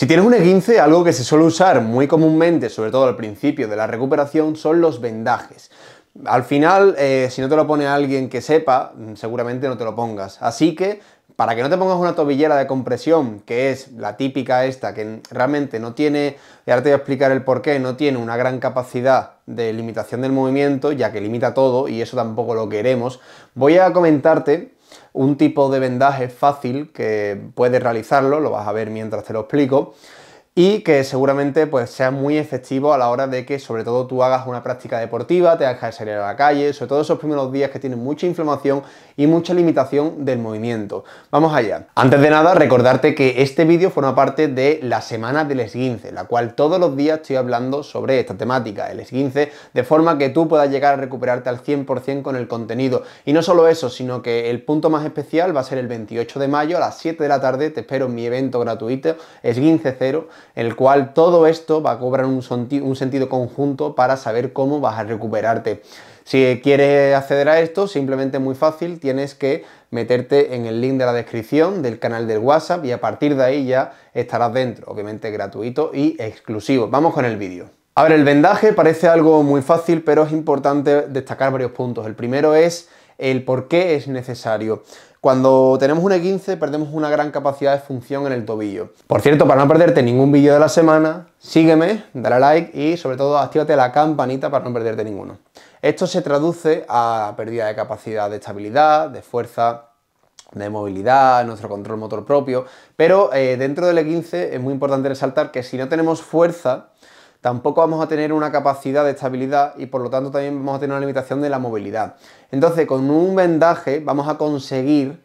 Si tienes un eguince, algo que se suele usar muy comúnmente, sobre todo al principio de la recuperación, son los vendajes. Al final, eh, si no te lo pone alguien que sepa, mm, seguramente no te lo pongas. Así que, para que no te pongas una tobillera de compresión, que es la típica esta, que realmente no tiene, y ahora te voy a explicar el por qué, no tiene una gran capacidad de limitación del movimiento, ya que limita todo, y eso tampoco lo queremos, voy a comentarte un tipo de vendaje fácil que puedes realizarlo, lo vas a ver mientras te lo explico, y que seguramente pues sea muy efectivo a la hora de que sobre todo tú hagas una práctica deportiva, te hagas salir a la calle, sobre todo esos primeros días que tienen mucha inflamación y mucha limitación del movimiento. Vamos allá. Antes de nada, recordarte que este vídeo forma parte de la semana del esguince, la cual todos los días estoy hablando sobre esta temática, el esguince, de forma que tú puedas llegar a recuperarte al 100% con el contenido. Y no solo eso, sino que el punto más especial va a ser el 28 de mayo a las 7 de la tarde, te espero en mi evento gratuito, esguince cero, el cual todo esto va a cobrar un, un sentido conjunto para saber cómo vas a recuperarte. Si quieres acceder a esto, simplemente muy fácil, tienes que meterte en el link de la descripción del canal del WhatsApp y a partir de ahí ya estarás dentro, obviamente gratuito y exclusivo. Vamos con el vídeo. A ver, el vendaje parece algo muy fácil, pero es importante destacar varios puntos. El primero es el por qué es necesario. Cuando tenemos un e 15 perdemos una gran capacidad de función en el tobillo. Por cierto, para no perderte ningún vídeo de la semana, sígueme, dale like y sobre todo actívate la campanita para no perderte ninguno. Esto se traduce a pérdida de capacidad de estabilidad, de fuerza, de movilidad, nuestro control motor propio, pero eh, dentro del E15 es muy importante resaltar que si no tenemos fuerza, tampoco vamos a tener una capacidad de estabilidad y por lo tanto también vamos a tener una limitación de la movilidad. Entonces, con un vendaje vamos a conseguir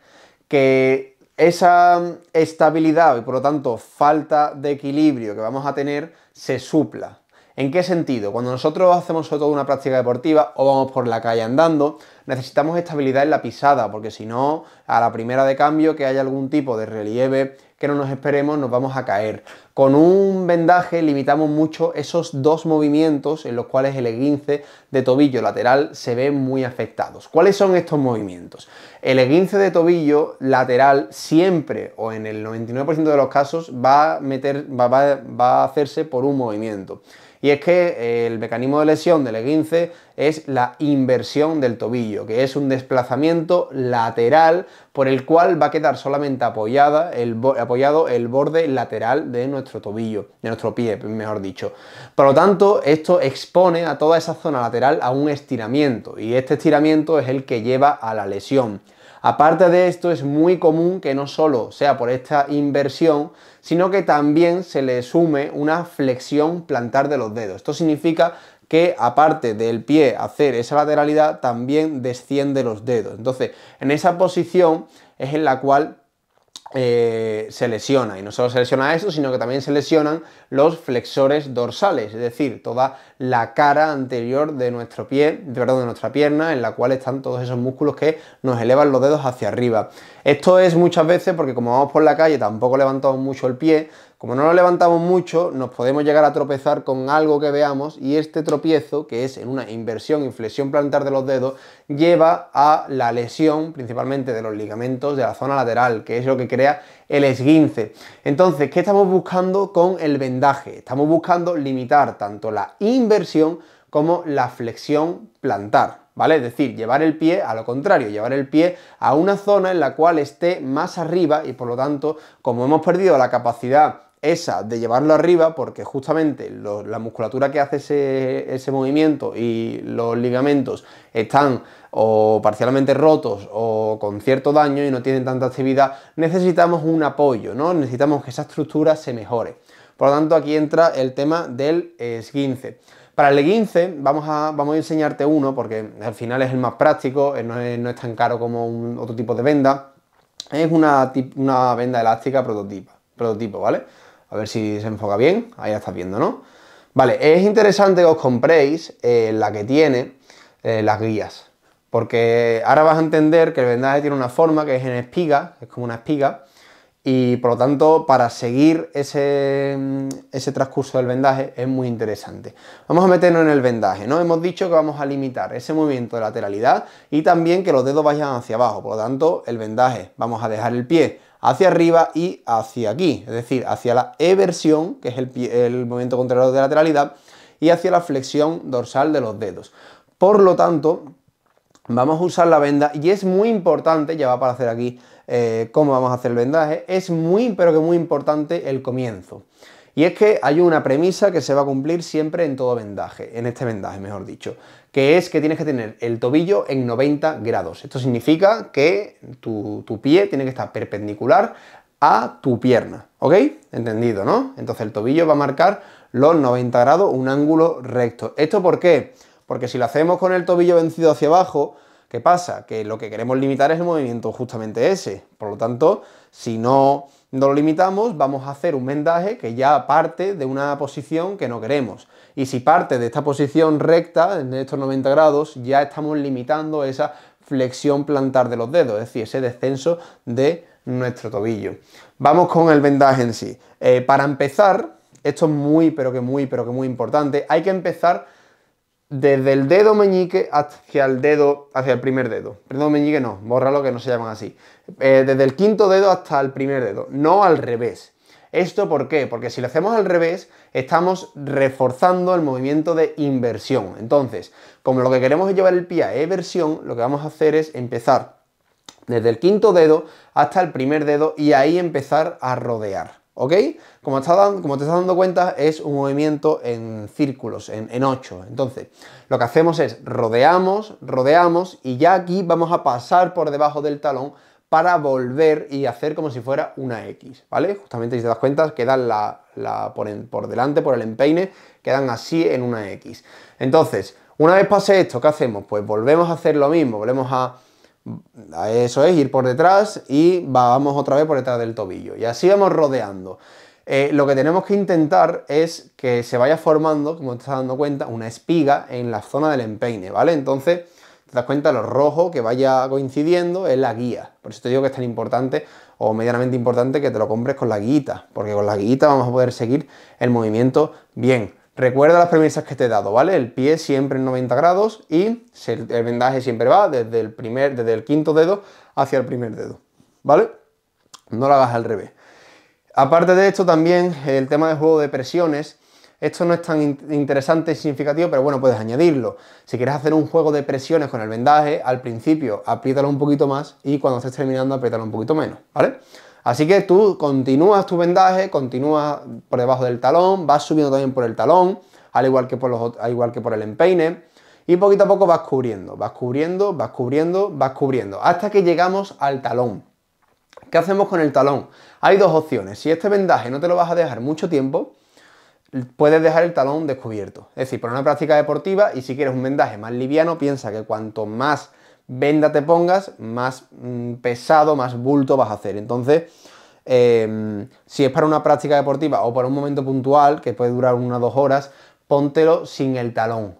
que esa estabilidad y por lo tanto falta de equilibrio que vamos a tener se supla. ¿En qué sentido? Cuando nosotros hacemos sobre todo una práctica deportiva o vamos por la calle andando, necesitamos estabilidad en la pisada, porque si no, a la primera de cambio que haya algún tipo de relieve no nos esperemos, nos vamos a caer. Con un vendaje limitamos mucho esos dos movimientos en los cuales el esguince de tobillo lateral se ve muy afectados. ¿Cuáles son estos movimientos? El esguince de tobillo lateral siempre o en el 99% de los casos va a, meter, va, va a hacerse por un movimiento y es que eh, el mecanismo de lesión del esguince es la inversión del tobillo, que es un desplazamiento lateral por el cual va a quedar solamente apoyada apoyado el borde lateral de nuestro tobillo, de nuestro pie, mejor dicho. Por lo tanto, esto expone a toda esa zona lateral a un estiramiento y este estiramiento es el que lleva a la lesión. Aparte de esto, es muy común que no solo sea por esta inversión, sino que también se le sume una flexión plantar de los dedos. Esto significa que aparte del pie hacer esa lateralidad, también desciende los dedos. Entonces, en esa posición es en la cual eh, se lesiona. Y no solo se lesiona eso, sino que también se lesionan los flexores dorsales, es decir, toda la cara anterior de nuestro pie, de verdad de nuestra pierna, en la cual están todos esos músculos que nos elevan los dedos hacia arriba. Esto es muchas veces porque como vamos por la calle tampoco levantamos mucho el pie, como no lo levantamos mucho, nos podemos llegar a tropezar con algo que veamos y este tropiezo, que es en una inversión, inflexión plantar de los dedos, lleva a la lesión principalmente de los ligamentos de la zona lateral, que es lo que queremos el esguince. Entonces, ¿qué estamos buscando con el vendaje? Estamos buscando limitar tanto la inversión como la flexión plantar. ¿Vale? Es decir, llevar el pie a lo contrario, llevar el pie a una zona en la cual esté más arriba y por lo tanto, como hemos perdido la capacidad esa de llevarlo arriba, porque justamente la musculatura que hace ese, movimiento y los ligamentos están o parcialmente rotos o con cierto daño y no tienen tanta actividad, necesitamos un apoyo, ¿no? Necesitamos que esa estructura se mejore. Por lo tanto, aquí entra el tema del esguince. Para el esguince vamos a, vamos a enseñarte uno porque al final es el más práctico, no es, tan caro como otro tipo de venda. Es una, una venda elástica prototipo, prototipo, ¿vale? A ver si se enfoca bien. Ahí ya estás viendo, ¿no? Vale, es interesante que os compréis eh, la que tiene eh, las guías. Porque ahora vas a entender que el vendaje tiene una forma que es en espiga, es como una espiga, y por lo tanto para seguir ese, ese transcurso del vendaje es muy interesante. Vamos a meternos en el vendaje, ¿no? Hemos dicho que vamos a limitar ese movimiento de lateralidad y también que los dedos vayan hacia abajo, por lo tanto el vendaje, vamos a dejar el pie hacia arriba y hacia aquí, es decir, hacia la eversión, que es el, movimiento contrario de lateralidad, y hacia la flexión dorsal de los dedos. Por lo tanto, vamos a usar la venda y es muy importante, ya va para hacer aquí eh, cómo vamos a hacer el vendaje, es muy pero que muy importante el comienzo. Y es que hay una premisa que se va a cumplir siempre en todo vendaje, en este vendaje mejor dicho, que es que tienes que tener el tobillo en 90 grados. Esto significa que tu, pie tiene que estar perpendicular a tu pierna, ¿ok? Entendido, ¿no? Entonces el tobillo va a marcar los 90 grados, un ángulo recto. ¿Esto por qué? Porque si lo hacemos con el tobillo vencido hacia abajo, ¿qué pasa? Que lo que queremos limitar es el movimiento justamente ese. Por lo tanto, si no no lo limitamos, vamos a hacer un vendaje que ya parte de una posición que no queremos. Y si parte de esta posición recta, de estos 90 grados, ya estamos limitando esa flexión plantar de los dedos, es decir, ese descenso de nuestro tobillo. Vamos con el vendaje en sí. Eh, para empezar, esto es muy, pero que muy, pero que muy importante, hay que empezar desde el dedo meñique hacia el dedo, hacia el primer dedo. Perdón, meñique no, lo que no se llaman así. Eh, desde el quinto dedo hasta el primer dedo, no al revés. ¿Esto por qué? Porque si lo hacemos al revés, estamos reforzando el movimiento de inversión. Entonces, como lo que queremos es llevar el pie a eversión, lo que vamos a hacer es empezar desde el quinto dedo hasta el primer dedo y ahí empezar a rodear. ¿Ok? Como, te estás dando cuenta, es un movimiento en círculos, en, ocho. Entonces, lo que hacemos es rodeamos, rodeamos y ya aquí vamos a pasar por debajo del talón para volver y hacer como si fuera una X, ¿vale? Justamente si te das cuenta, quedan la, por, por delante, por el empeine, quedan así en una X. Entonces, una vez pase esto, ¿qué hacemos? Pues volvemos a hacer lo mismo, volvemos a eso es, ir por detrás y vamos otra vez por detrás del tobillo. Y así vamos rodeando. Eh, lo que tenemos que intentar es que se vaya formando, como te estás dando cuenta, una espiga en la zona del empeine, ¿vale? Entonces, te das cuenta, lo rojo que vaya coincidiendo es la guía. Por eso te digo que es tan importante o medianamente importante que te lo compres con la guita, porque con la guita vamos a poder seguir el movimiento bien. Recuerda las premisas que te he dado, ¿vale? El pie siempre en 90 grados y el vendaje siempre va desde el, primer, desde el quinto dedo hacia el primer dedo, ¿vale? No lo hagas al revés. Aparte de esto también el tema de juego de presiones, esto no es tan interesante y significativo, pero bueno, puedes añadirlo. Si quieres hacer un juego de presiones con el vendaje, al principio apriétalo un poquito más y cuando estés terminando apriétalo un poquito menos, ¿vale? Así que tú continúas tu vendaje, continúas por debajo del talón, vas subiendo también por el talón, al igual que por, igual que por el empeine. Y poquito a poco vas cubriendo, vas cubriendo, vas cubriendo, vas cubriendo, hasta que llegamos al talón. ¿Qué hacemos con el talón? Hay dos opciones. Si este vendaje no te lo vas a dejar mucho tiempo, puedes dejar el talón descubierto. Es decir, por una práctica deportiva y si quieres un vendaje más liviano, piensa que cuanto más venda te pongas, más mm, pesado, más bulto vas a hacer. Entonces, em, si es para una práctica deportiva o para un momento puntual, que puede durar unas dos horas, póntelo sin el talón.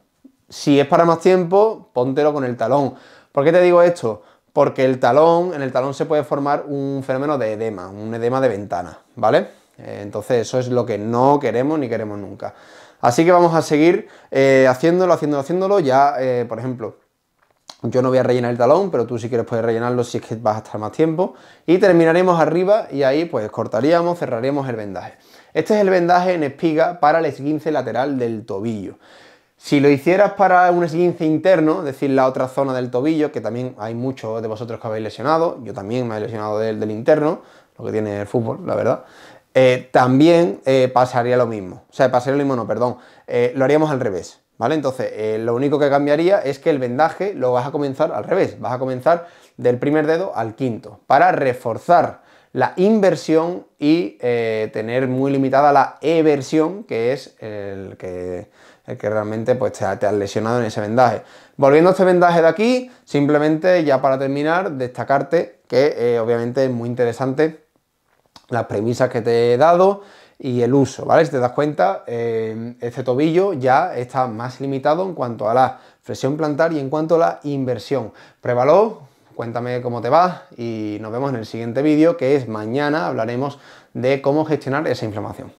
Si es para más tiempo, póntelo con el talón. ¿Por qué te digo esto? Porque el talón, en el talón se puede formar un fenómeno de edema, un edema de ventana, ¿vale? Eh, entonces eso es lo que no queremos ni queremos nunca. Así que vamos a seguir eh, haciéndolo, haciéndolo, haciéndolo. Ya, eh, por ejemplo, yo no voy a rellenar el talón, pero tú si quieres puedes rellenarlo si es que vas a estar más tiempo. Y terminaremos arriba y ahí pues cortaríamos, cerraríamos el vendaje. Este es el vendaje en espiga para el esguince lateral del tobillo. Si lo hicieras para un esguince interno, es decir, la otra zona del tobillo, que también hay muchos de vosotros que habéis lesionado, yo también me he lesionado del, interno, lo que tiene el fútbol, la verdad, eh, también eh, pasaría lo mismo. O sea, pasaría lo mismo, no, perdón, eh, lo haríamos al revés. Entonces, eh, lo único que cambiaría es que el vendaje lo vas a comenzar al revés, vas a comenzar del primer dedo al quinto, para reforzar la inversión y eh, tener muy limitada la eversión, que es el que, realmente pues, te, has lesionado en ese vendaje. Volviendo a este vendaje de aquí, simplemente ya para terminar, destacarte que eh, obviamente es muy interesante las premisas que te he dado y el uso, ¿vale? Si te das cuenta, eh, este tobillo ya está más limitado en cuanto a la flexión plantar y en cuanto a la inversión. Pruébalo, cuéntame cómo te va y nos vemos en el siguiente vídeo que es mañana hablaremos de cómo gestionar esa inflamación.